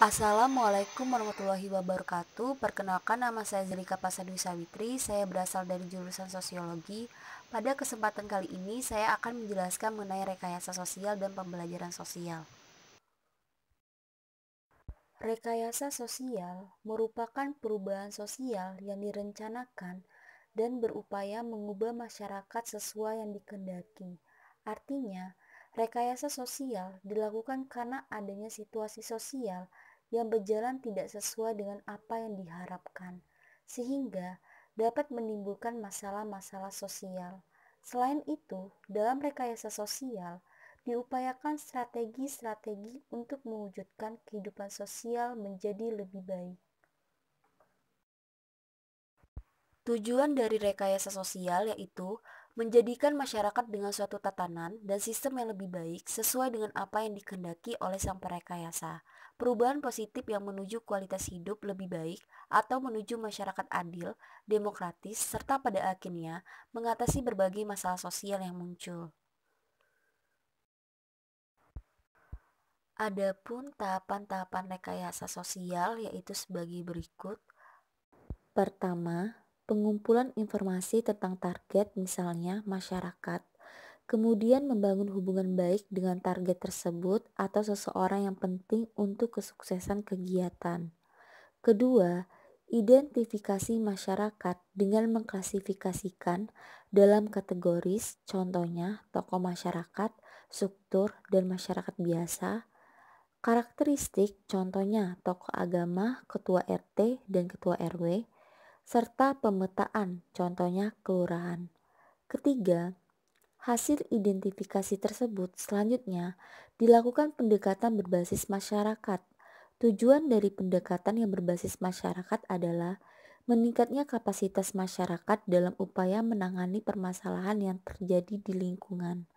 Assalamualaikum warahmatullahi wabarakatuh. Perkenalkan nama saya Zerika Pasadwi Sawitri. Saya berasal dari jurusan Sosiologi. Pada kesempatan kali ini saya akan menjelaskan mengenai rekayasa sosial dan pembelajaran sosial. Rekayasa sosial merupakan perubahan sosial yang direncanakan dan berupaya mengubah masyarakat sesuai yang dikendaki. Artinya, rekayasa sosial dilakukan karena adanya situasi sosial yang berjalan tidak sesuai dengan apa yang diharapkan, sehingga dapat menimbulkan masalah-masalah sosial. Selain itu, dalam rekayasa sosial, diupayakan strategi-strategi untuk mewujudkan kehidupan sosial menjadi lebih baik. Tujuan dari rekayasa sosial yaitu menjadikan masyarakat dengan suatu tatanan dan sistem yang lebih baik sesuai dengan apa yang dikehendaki oleh sang perekayasa. Perubahan positif yang menuju kualitas hidup lebih baik atau menuju masyarakat adil, demokratis, serta pada akhirnya mengatasi berbagai masalah sosial yang muncul. Adapun tahapan-tahapan rekayasa sosial yaitu sebagai berikut. Pertama, pengumpulan informasi tentang target, misalnya masyarakat, kemudian membangun hubungan baik dengan target tersebut atau seseorang yang penting untuk kesuksesan kegiatan. Kedua, identifikasi masyarakat dengan mengklasifikasikan dalam kategoris, contohnya tokoh masyarakat, struktur, dan masyarakat biasa. Karakteristik, contohnya tokoh agama, ketua RT, dan ketua RW serta pemetaan, contohnya kelurahan. Ketiga, hasil identifikasi tersebut selanjutnya dilakukan pendekatan berbasis masyarakat. Tujuan dari pendekatan yang berbasis masyarakat adalah meningkatnya kapasitas masyarakat dalam upaya menangani permasalahan yang terjadi di lingkungan.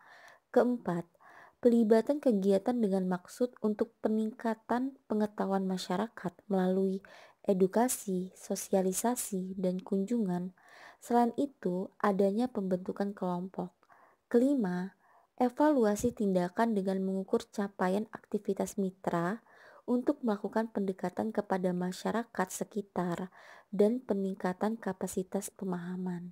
Keempat, pelibatan kegiatan dengan maksud untuk peningkatan pengetahuan masyarakat melalui edukasi, sosialisasi, dan kunjungan. Selain itu, adanya pembentukan kelompok. Kelima, evaluasi tindakan dengan mengukur capaian aktivitas mitra untuk melakukan pendekatan kepada masyarakat sekitar dan peningkatan kapasitas pemahaman.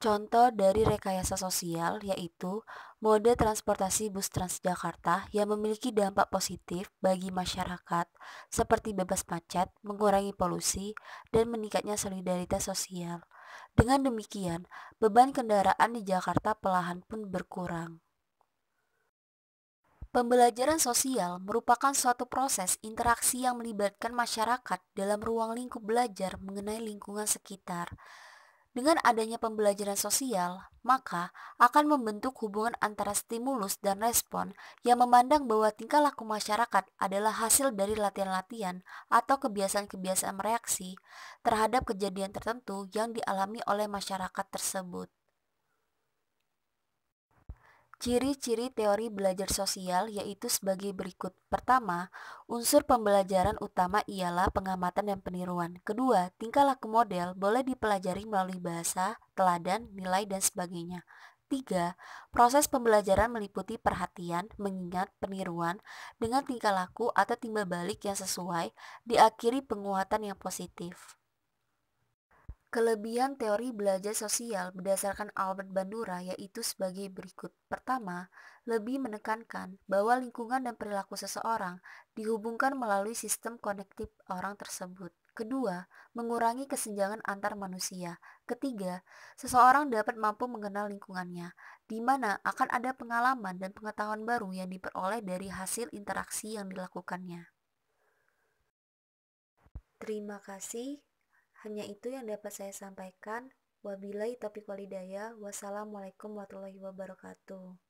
Contoh dari rekayasa sosial yaitu mode transportasi bus Transjakarta yang memiliki dampak positif bagi masyarakat seperti bebas macet, mengurangi polusi, dan meningkatnya solidaritas sosial. Dengan demikian, beban kendaraan di Jakarta pelahan pun berkurang. Pembelajaran sosial merupakan suatu proses interaksi yang melibatkan masyarakat dalam ruang lingkup belajar mengenai lingkungan sekitar. Dengan adanya pembelajaran sosial, maka akan membentuk hubungan antara stimulus dan respon yang memandang bahwa tingkah laku masyarakat adalah hasil dari latihan-latihan atau kebiasaan-kebiasaan reaksi terhadap kejadian tertentu yang dialami oleh masyarakat tersebut. Ciri-ciri teori belajar sosial yaitu sebagai berikut. Pertama, unsur pembelajaran utama ialah pengamatan dan peniruan. Kedua, tingkah laku model boleh dipelajari melalui bahasa, teladan, nilai, dan sebagainya. Tiga, proses pembelajaran meliputi perhatian, mengingat, peniruan, dengan tingkah laku atau timbal balik yang sesuai, diakhiri penguatan yang positif. Kelebihan teori belajar sosial berdasarkan Albert Bandura yaitu sebagai berikut. Pertama, lebih menekankan bahwa lingkungan dan perilaku seseorang dihubungkan melalui sistem konektif orang tersebut. Kedua, mengurangi kesenjangan antar manusia. Ketiga, seseorang dapat mampu mengenal lingkungannya, di mana akan ada pengalaman dan pengetahuan baru yang diperoleh dari hasil interaksi yang dilakukannya. Terima kasih. Hanya itu yang dapat saya sampaikan. Wabillahi taufiq walidaya. Wassalamualaikum warahmatullahi wabarakatuh.